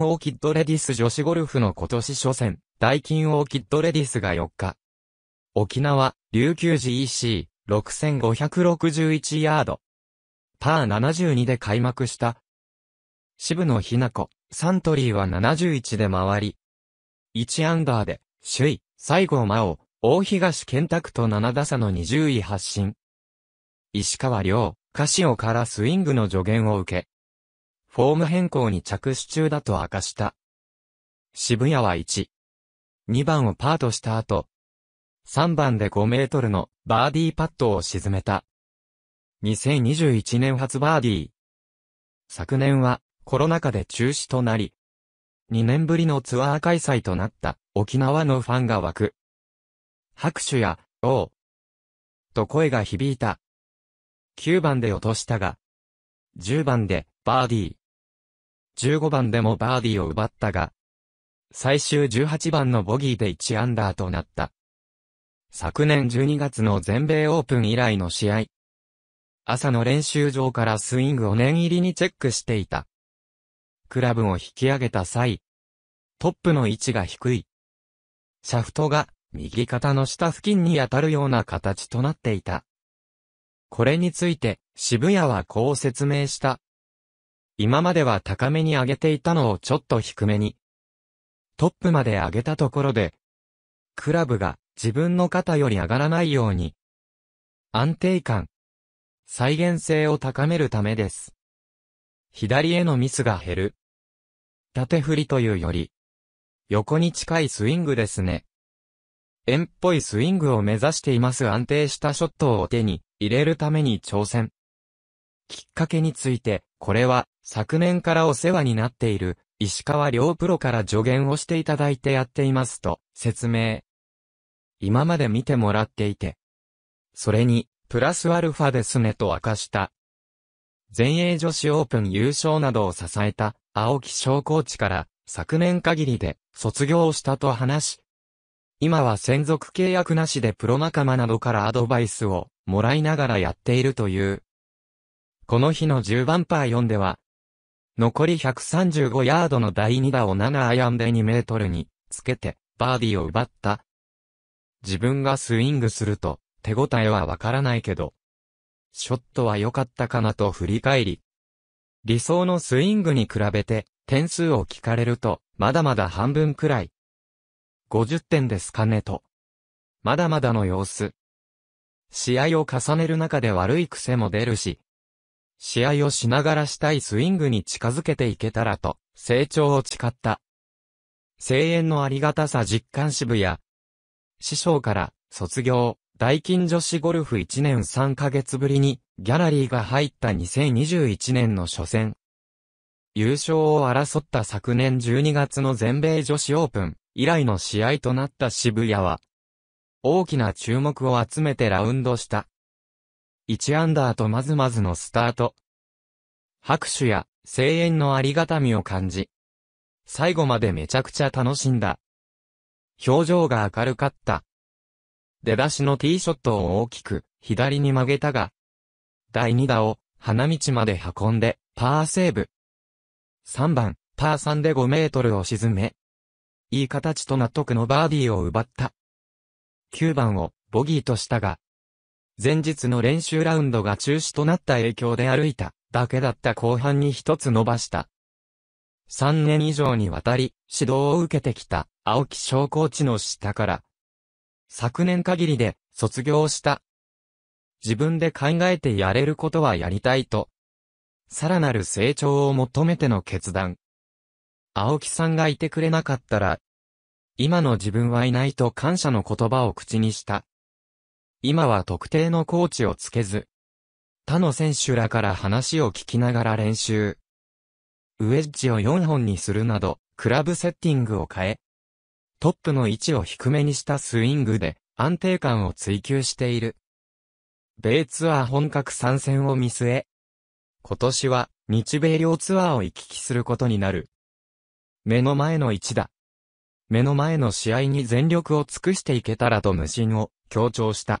オーキッドレディス女子ゴルフの今年初戦、大金キオーキッドレディスが4日。沖縄、琉球 GEC、6561ヤード。パー72で開幕した。渋野日向子、サントリーは71で回り。1アンダーで、首位、西郷真央、大東健拓と7打差の20位発進。石川亮、カシオからスイングの助言を受け、フォーム変更に着手中だと明かした。渋谷は1、2番をパートした後、3番で5メートルのバーディーパットを沈めた。2021年初バーディー。昨年はコロナ禍で中止となり、2年ぶりのツアー開催となった沖縄のファンが湧く。拍手や、おう。と声が響いた。9番で落としたが、10番でバーディー。15番でもバーディーを奪ったが、最終18番のボギーで1アンダーとなった。昨年12月の全米オープン以来の試合。朝の練習場からスイングを念入りにチェックしていた。クラブを引き上げた際、トップの位置が低い。シャフトが右肩の下付近に当たるような形となっていた。これについて渋谷はこう説明した。今までは高めに上げていたのをちょっと低めに。トップまで上げたところで、クラブが自分の肩より上がらないように、安定感、再現性を高めるためです。左へのミスが減る。縦振りというより、横に近いスイングですね。円っぽいスイングを目指しています安定したショットを手に入れるために挑戦。きっかけについて、これは昨年からお世話になっている、石川良プロから助言をしていただいてやっていますと、説明。今まで見てもらっていて。それに、プラスアルファですねと明かした。全英女子オープン優勝などを支えた、青木小コーチから、昨年限りで、卒業したと話し、今は専属契約なしでプロ仲間などからアドバイスをもらいながらやっているという。この日の10番パー4では、残り135ヤードの第2打を7アイアンで2メートルにつけて、バーディーを奪った。自分がスイングすると、手応えはわからないけど、ショットは良かったかなと振り返り、理想のスイングに比べて、点数を聞かれると、まだまだ半分くらい。50点ですかねと。まだまだの様子。試合を重ねる中で悪い癖も出るし、試合をしながらしたいスイングに近づけていけたらと、成長を誓った。声援のありがたさ実感渋谷。師匠から、卒業、大金女子ゴルフ1年3ヶ月ぶりに、ギャラリーが入った2021年の初戦。優勝を争った昨年12月の全米女子オープン以来の試合となった渋谷は、大きな注目を集めてラウンドした。1アンダーとまずまずのスタート。拍手や声援のありがたみを感じ、最後までめちゃくちゃ楽しんだ。表情が明るかった。出だしのティーショットを大きく左に曲げたが、第2打を花道まで運んでパーセーブ。3番、パー3で5メートルを沈め、いい形と納得のバーディーを奪った。9番をボギーとしたが、前日の練習ラウンドが中止となった影響で歩いた、だけだった後半に一つ伸ばした。3年以上にわたり、指導を受けてきた、青木小コーチの下から、昨年限りで、卒業した。自分で考えてやれることはやりたいと。さらなる成長を求めての決断。青木さんがいてくれなかったら、今の自分はいないと感謝の言葉を口にした。今は特定のコーチをつけず、他の選手らから話を聞きながら練習。ウエッジを4本にするなど、クラブセッティングを変え、トップの位置を低めにしたスイングで安定感を追求している。米ツアー本格参戦を見据え、今年は日米両ツアーを行き来することになる。目の前の位置だ。目の前の試合に全力を尽くしていけたらと無心を強調した。